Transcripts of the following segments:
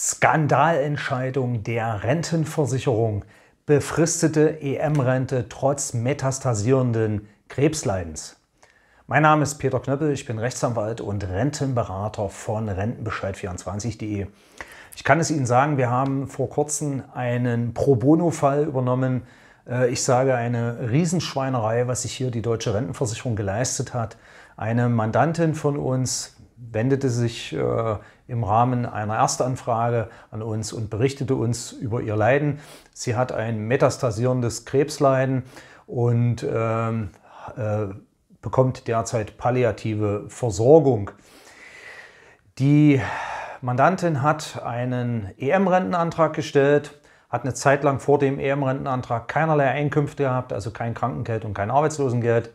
Skandalentscheidung der Rentenversicherung. Befristete EM-Rente trotz metastasierenden Krebsleidens. Mein Name ist Peter Knöppel, ich bin Rechtsanwalt und Rentenberater von Rentenbescheid24.de. Ich kann es Ihnen sagen, wir haben vor kurzem einen Pro Bono-Fall übernommen. Äh, ich sage eine Riesenschweinerei, was sich hier die deutsche Rentenversicherung geleistet hat. Eine Mandantin von uns wendete sich äh, im Rahmen einer Erstanfrage an uns und berichtete uns über ihr Leiden. Sie hat ein metastasierendes Krebsleiden und ähm, äh, bekommt derzeit palliative Versorgung. Die Mandantin hat einen EM-Rentenantrag gestellt, hat eine Zeit lang vor dem EM-Rentenantrag keinerlei Einkünfte gehabt, also kein Krankengeld und kein Arbeitslosengeld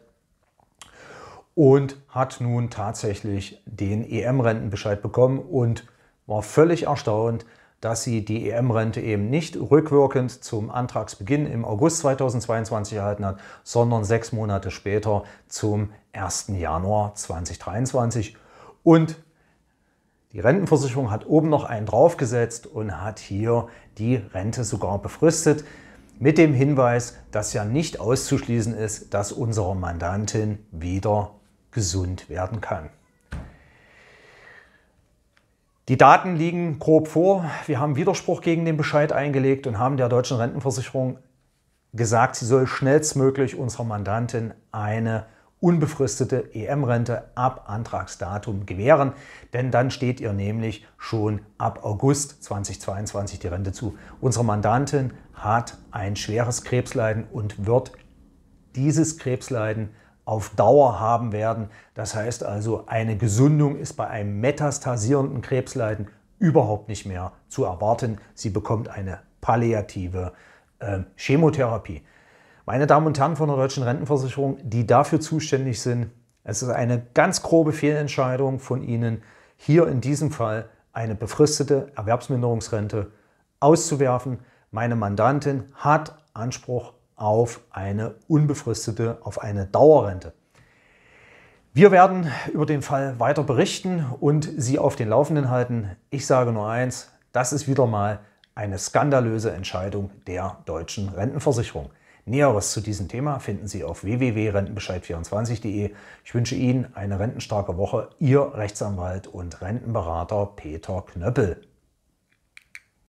und hat nun tatsächlich den EM-Rentenbescheid bekommen und war völlig erstaunt, dass sie die EM-Rente eben nicht rückwirkend zum Antragsbeginn im August 2022 erhalten hat, sondern sechs Monate später zum 1. Januar 2023. Und die Rentenversicherung hat oben noch einen draufgesetzt und hat hier die Rente sogar befristet, mit dem Hinweis, dass ja nicht auszuschließen ist, dass unsere Mandantin wieder gesund werden kann. Die Daten liegen grob vor. Wir haben Widerspruch gegen den Bescheid eingelegt und haben der deutschen Rentenversicherung gesagt, sie soll schnellstmöglich unserer Mandantin eine unbefristete EM-Rente ab Antragsdatum gewähren, denn dann steht ihr nämlich schon ab August 2022 die Rente zu. Unsere Mandantin hat ein schweres Krebsleiden und wird dieses Krebsleiden auf Dauer haben werden. Das heißt also, eine Gesundung ist bei einem metastasierenden Krebsleiden überhaupt nicht mehr zu erwarten. Sie bekommt eine palliative äh, Chemotherapie. Meine Damen und Herren von der Deutschen Rentenversicherung, die dafür zuständig sind, es ist eine ganz grobe Fehlentscheidung von Ihnen, hier in diesem Fall eine befristete Erwerbsminderungsrente auszuwerfen. Meine Mandantin hat Anspruch auf eine unbefristete, auf eine Dauerrente. Wir werden über den Fall weiter berichten und Sie auf den Laufenden halten. Ich sage nur eins, das ist wieder mal eine skandalöse Entscheidung der deutschen Rentenversicherung. Näheres zu diesem Thema finden Sie auf www.rentenbescheid24.de. Ich wünsche Ihnen eine rentenstarke Woche. Ihr Rechtsanwalt und Rentenberater Peter Knöppel.